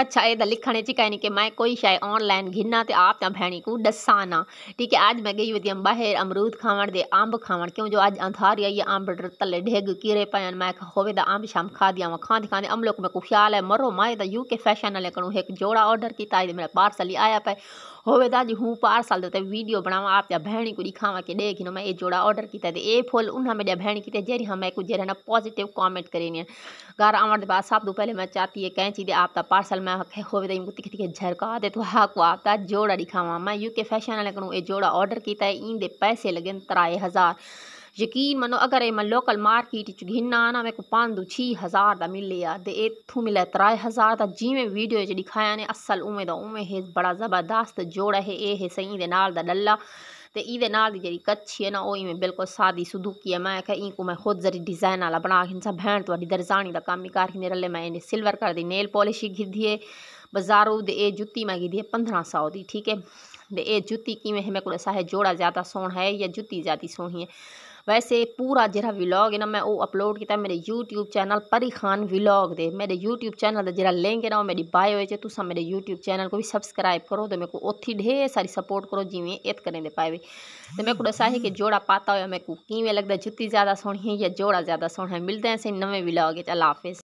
اچھا یہ لکھنے کی کہ نہیں کہ میں کوئی شائع آن لائن گھننا تے آپ تا بھینی کو دسا نا ٹھیک ہے آج میں گئی ودیم باہر امرود کھاوڑ دے امب کھا کیوں جو آج اندھار یا اب اداری آئیے امبر تلے ڈیگ کیے پی دا امب شام کھا دیا دا کھانے کھانے ام لوگ میں کو خیال ہے مرو ما یو کے فیشن والے کو ایک جوڑا آرڈر کی آڈر کیا پار ہی آیا پائے ہوئے جی ہوں پار سال دیتے ویڈیو آپ جا آئی کو دکھاوا کے ڈے گی میں اے جوڑا آرڈر آڈر کیا یہ فل انہیں میرے بہن کی جی ہمیں کچھ رہنا پوزیٹو کامینٹ کرے گارہ آمار دے کے بعد دو پہلے میں چاہتی ہے ہاں، کہیں چیدے کہ آتا پارسل میں جکا دے تو ہاپتا جوڑا دکھا میں یو کے فیشن والے کو یہ جو آڈر ہے این دے پیسے لگن ترائے ہزار یقین منو اگر لوکل مارکیٹی مارکیٹ گھننا آنا میں کو پاندو چھی ہزار دا مل تھو ملے ترائے ہزار دا جی میں ویڈیو دکھایا نے اصل اومے دا اومے ہے بڑا زبردست جوڑا ہے اے ہے دے نال دا ڈلہا تے ایدے نال دی جی کچھی ہے نا اوہی میں بالکل سادی سدو کی ہے میں کہا این کو میں خود ذری ڈیزائن آلا بنا آگے انسا بھینڈ تو درزانی دا کامی کار کی نیرلے میں انہیں سلور کر دی نیل پولیشی گھر دیئے بزارو دے اے جتی میں گھر دیئے پندرہ ساو دی ٹھیک ہے دے اے جتی کی میں ہمیں کل ایسا ہے جوڑا زیادہ سون ہے یا جتی زیادہ سون ہی ہے ویسے پورا جہاں ولاگ ہے نا میں وہ اپلوڈ ہے میرے YouTube channel Pari Khan vlog دے میرے یوٹیوب چینل کا جا لنک ہے نا وہ میری بائی ہے سے تو سر میرے یوٹیوب چینل کو بھی سبسکرائب کرو تو میرے کو اتھی ڈھیر ساری سپورٹ کرو جی میں ات کرنے دے پائے تو میرے کو دسا ہے کہ جوڑا پاتا ہوا میرے کو کیویں لگتا ہے جتی زیادہ سونی ہے یا جوڑا زیادہ سونا ہے ملتے ہیں اسے نویں ولاگ حافظ